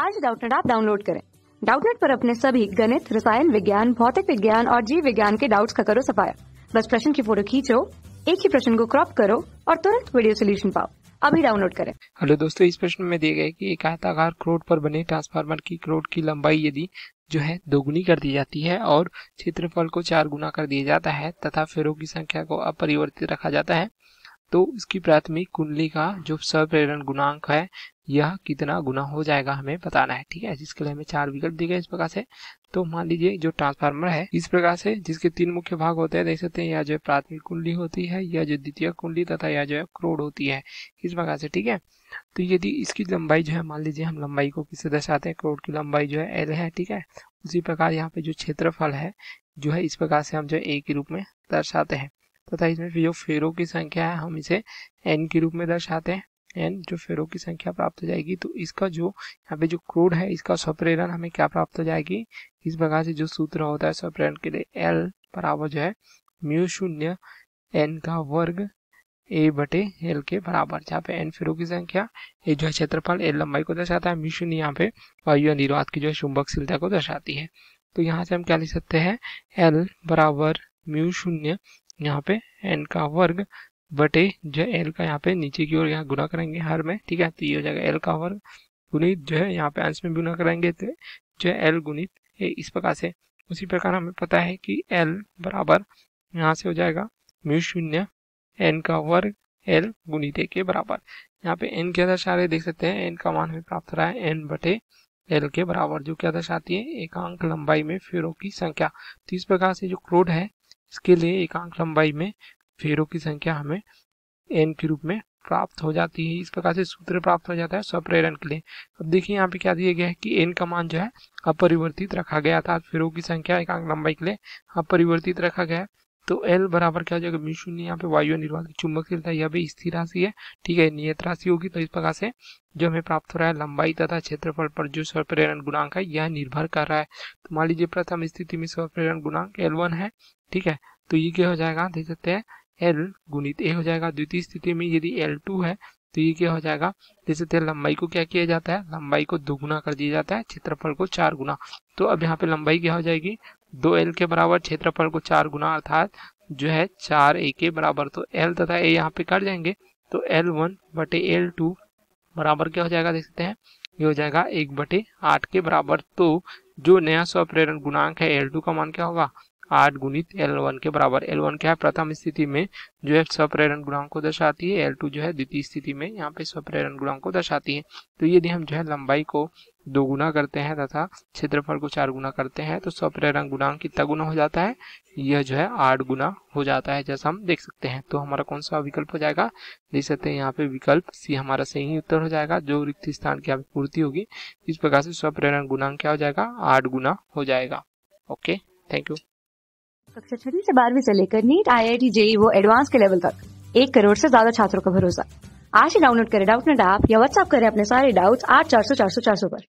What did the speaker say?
आज डाउटनेट आप डाउनलोड करें डाउटनेट पर अपने सभी गणित रसायन विज्ञान भौतिक विज्ञान और जीव विज्ञान के डाउट्स का करो सफाया बस प्रश्न की फोटो खींचो एक ही प्रश्न को क्रॉप करो और तुरंत वीडियो सोल्यूशन पाओ अभी डाउनलोड करें हेलो दोस्तों इस प्रश्न में दिए गए की एक आयताकार क्रोड पर बने ट्रांसफार्मर की क्रोड की लंबाई यदि जो है दोगुनी कर दी जाती है और क्षेत्रफल को चार गुना कर दिया जाता है तथा फेरों की संख्या को अपरिवर्तित रखा जाता है तो इसकी प्राथमिक कुंडली का जो सप्रेरण गुणांक है यह कितना गुना हो जाएगा हमें बताना है ठीक है जिसके लिए हमें चार विकल्प दिए गए इस प्रकार से तो मान लीजिए जो ट्रांसफार्मर है इस प्रकार से जिसके तीन मुख्य भाग होते हैं देख सकते हैं यह जो प्राथमिक कुंडली होती है यह जो द्वितीय कुंडली तथा यह जो है क्रोड होती है इस प्रकार से ठीक है तो यदि इसकी लंबाई जो है मान लीजिए हम लंबाई को किससे दर्शाते हैं क्रोड की लंबाई जो है एल है ठीक है उसी प्रकार यहाँ पे जो क्षेत्रफल है जो है इस प्रकार से हम जो ए के रूप में दर्शाते हैं तथा इसमें जो फेरों की संख्या है हम इसे एन के रूप में दर्शाते हैं एन जो फेरों की संख्या प्राप्त हो जाएगी तो इसका जो यहाँ पे जो क्रूड है इसका स्वप्रेरण हमें क्या प्राप्त हो जाएगी इस प्रकार से जो सूत्र होता है स्वप्रेरण के लिए एल बराबर जो है म्यू शून्य एन का वर्ग ए बटे एल के बराबर जहाँ पे एन फेरों की संख्या ए जो है क्षेत्रफल एल लंबाई को दर्शाता है म्यू शून्य यहाँ पे वायु निर्वात की जो है चुंबकशीलता को दर्शाती है तो यहाँ से हम क्या लिख सकते हैं एल बराबर म्यू शून्य यहाँ पे एन का वर्ग बटे जो है एल का यहाँ पे नीचे की ओर यहाँ गुना करेंगे हर में ठीक है तो ये हो जाएगा एल का वर्ग गुणित जो है यहाँ पे अंश में गुना करेंगे तो जो है एल गुणित इस प्रकार से उसी प्रकार हमें पता है कि एल बराबर यहाँ से हो जाएगा म्यू शून्य एन का वर्ग एल गुणित के बराबर यहाँ पे एन क्या दर्शा रहे देख सकते हैं एन का मान हमें प्राप्त रहा है एन बटे एल के बराबर जो क्या दर्शाती है एकांक लंबाई में फेरों की संख्या तो इस प्रकार से जो क्रोड है इसके लिए एकांक लंबाई में फेरों की संख्या हमें एन के रूप में प्राप्त हो जाती है इस प्रकार से सूत्र प्राप्त हो जाता है स्वप्रेरण के लिए अब देखिए यहाँ पे क्या दिया गया है कि एन का मान जो है अपरिवर्तित रखा गया था फेरों की संख्या एकांक लंबाई के लिए अपरिवर्तित रखा गया है तो एल बराबर क्या हो जाएगा म्यू शून्य यहाँ पे वायु निर्वाधिक चुंबकीय यह भी स्थिर राशि है ठीक है नियत राशि होगी तो इस प्रकार से जो हमें प्राप्त हो रहा है लंबाई तथा क्षेत्रफल पर जो स्वप्रेरण गुणांक है यह निर्भर कर रहा है तो मान लीजिए प्रथम स्थिति में स्वप्रेरण गुणांक एल वन है ठीक है तो ये क्या हो जाएगा देख सकते हैं एल गुणित ए हो जाएगा द्वितीय स्थिति में यदि एल टू है तो ये क्या हो जाएगा जैसे हैं लंबाई को क्या किया जाता है लंबाई को दोगुना कर दिया जाता है क्षेत्रफल को चार गुना तो अब यहाँ पे लंबाई क्या हो जाएगी दो एल के बराबर क्षेत्रफल को चार गुना अर्थात जो है चार ए के बराबर तो एल तथा ए यहाँ पे कट जाएंगे तो एल वन बटे एल टू बराबर क्या हो जाएगा देख सकते हैं ये हो जाएगा एक बटे आठ के बराबर तो जो नया स्वप्रेरण गुणांक है एल टू का मान क्या होगा आठ गुणित एल वन के बराबर एल वन क्या है प्रथम स्थिति में जो है स्वप्रेरण गुणांक को दर्शाती है एल टू जो है द्वितीय स्थिति में यहाँ पे स्वप्रेरण गुणांक को दर्शाती है तो यदि हम जो है लंबाई को दोगुना करते हैं तथा क्षेत्रफल को चार गुना करते हैं तो स्वप्रेरण गुणांक कितना गुना हो जाता है यह जो है आठ गुना हो जाता है जैसा हम देख सकते हैं तो हमारा कौन सा विकल्प हो जाएगा देख सकते हैं यहाँ पे विकल्प सी हमारा सही उत्तर हो जाएगा जो रिक्त स्थान की पूर्ति होगी इस प्रकार से स्वप्रेरण गुणांक क्या हो जाएगा आठ गुना हो जाएगा ओके थैंक यू कक्षा छठी से बारहवीं से लेकर NEET I I T JEE वो एडवांस के लेवल तक एक करोड़ से ज्यादा छात्रों का भरोसा आज ही डाउनलोड करें डाउट नेट ऐप या व्हाट्सअप करें अपने सारे डाउट्स आठ चार सौ चार सौ चार सौ पर